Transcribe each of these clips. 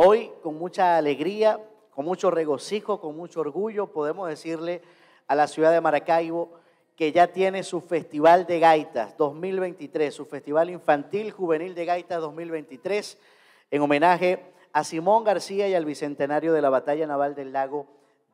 Hoy, con mucha alegría, con mucho regocijo, con mucho orgullo, podemos decirle a la ciudad de Maracaibo que ya tiene su Festival de Gaitas 2023, su Festival Infantil Juvenil de Gaitas 2023, en homenaje a Simón García y al Bicentenario de la Batalla Naval del Lago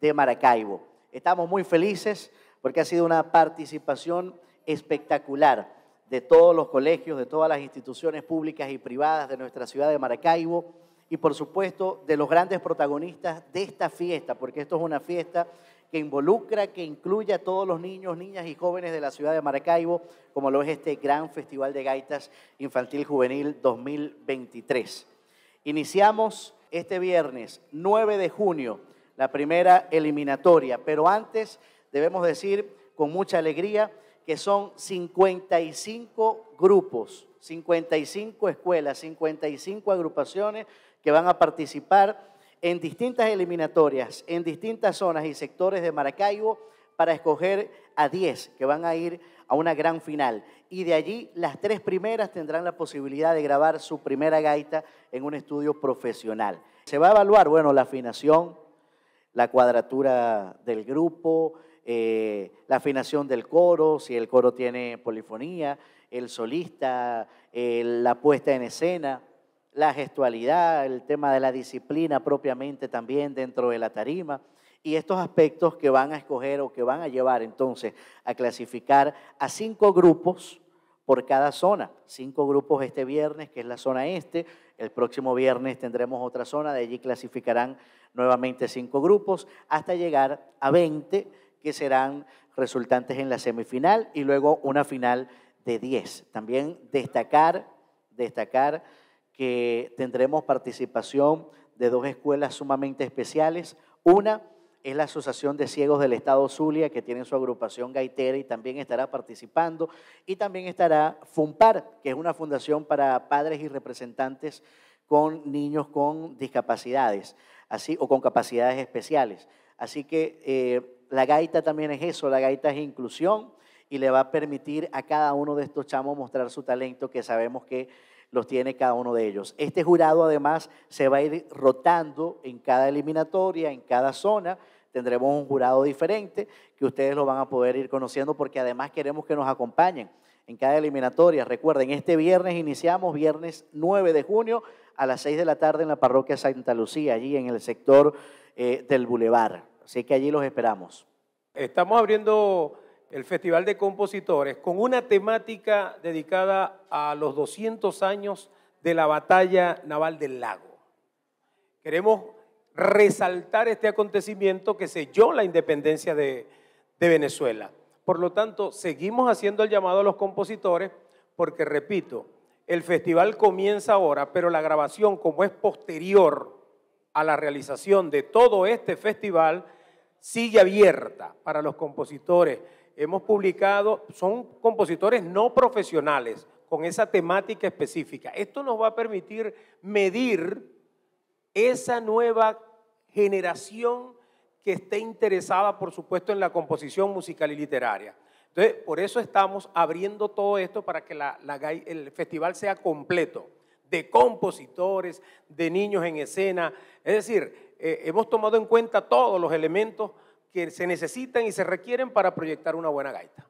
de Maracaibo. Estamos muy felices porque ha sido una participación espectacular de todos los colegios, de todas las instituciones públicas y privadas de nuestra ciudad de Maracaibo y por supuesto de los grandes protagonistas de esta fiesta, porque esto es una fiesta que involucra, que incluye a todos los niños, niñas y jóvenes de la ciudad de Maracaibo, como lo es este gran Festival de Gaitas Infantil Juvenil 2023. Iniciamos este viernes 9 de junio la primera eliminatoria, pero antes debemos decir con mucha alegría que son 55 grupos 55 escuelas, 55 agrupaciones que van a participar en distintas eliminatorias, en distintas zonas y sectores de Maracaibo para escoger a 10 que van a ir a una gran final. Y de allí las tres primeras tendrán la posibilidad de grabar su primera gaita en un estudio profesional. Se va a evaluar, bueno, la afinación, la cuadratura del grupo, eh, la afinación del coro, si el coro tiene polifonía, el solista, la puesta en escena, la gestualidad, el tema de la disciplina propiamente también dentro de la tarima y estos aspectos que van a escoger o que van a llevar entonces a clasificar a cinco grupos por cada zona. Cinco grupos este viernes, que es la zona este. El próximo viernes tendremos otra zona, de allí clasificarán nuevamente cinco grupos, hasta llegar a 20 que serán resultantes en la semifinal y luego una final de 10. También destacar, destacar que tendremos participación de dos escuelas sumamente especiales. Una es la Asociación de Ciegos del Estado Zulia, que tiene su agrupación gaitera y también estará participando. Y también estará Fumpar, que es una fundación para padres y representantes con niños con discapacidades así, o con capacidades especiales. Así que eh, la gaita también es eso, la gaita es inclusión y le va a permitir a cada uno de estos chamos mostrar su talento que sabemos que los tiene cada uno de ellos. Este jurado además se va a ir rotando en cada eliminatoria, en cada zona. Tendremos un jurado diferente que ustedes lo van a poder ir conociendo porque además queremos que nos acompañen en cada eliminatoria. Recuerden, este viernes iniciamos, viernes 9 de junio a las 6 de la tarde en la parroquia Santa Lucía, allí en el sector eh, del Boulevard. Así que allí los esperamos. Estamos abriendo el Festival de Compositores, con una temática dedicada a los 200 años de la batalla naval del lago. Queremos resaltar este acontecimiento que selló la independencia de, Venezuela. Por lo tanto, seguimos haciendo el llamado a los compositores porque, repito, el festival comienza ahora, pero la grabación, como es posterior a la realización de todo este festival, sigue abierta para los compositores hemos publicado, son compositores no profesionales con esa temática específica. Esto nos va a permitir medir esa nueva generación que esté interesada, por supuesto, en la composición musical y literaria. Entonces, por eso estamos abriendo todo esto para que el festival sea completo, de compositores, de niños en escena. Es decir, eh, hemos tomado en cuenta todos los elementos que se necesitan y se requieren para proyectar una buena gaita.